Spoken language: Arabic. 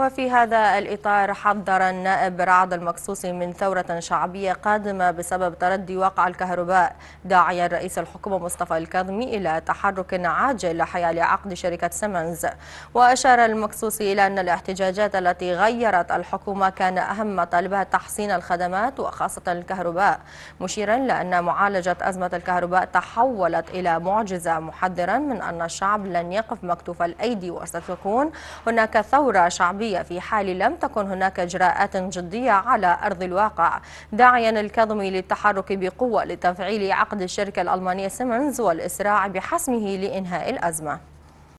وفي هذا الإطار حذر النائب رعد المقصوصي من ثورة شعبية قادمة بسبب تردي واقع الكهرباء داعيا رئيس الحكومة مصطفى الكاظمي إلى تحرك عاجل حيال عقد شركة سيمنز وأشار المقصوصي إلى أن الاحتجاجات التي غيرت الحكومة كان أهم طالبها تحسين الخدمات وخاصة الكهرباء مشيرا لأن معالجة أزمة الكهرباء تحولت إلى معجزة محذرا من أن الشعب لن يقف مكتوف الأيدي وستكون هناك ثورة شعبية السعودية في حال لم تكن هناك إجراءات جدية على أرض الواقع داعيا الكاظمي للتحرك بقوة لتفعيل عقد الشركة الألمانية سيمنز والإسراع بحسمه لإنهاء الأزمة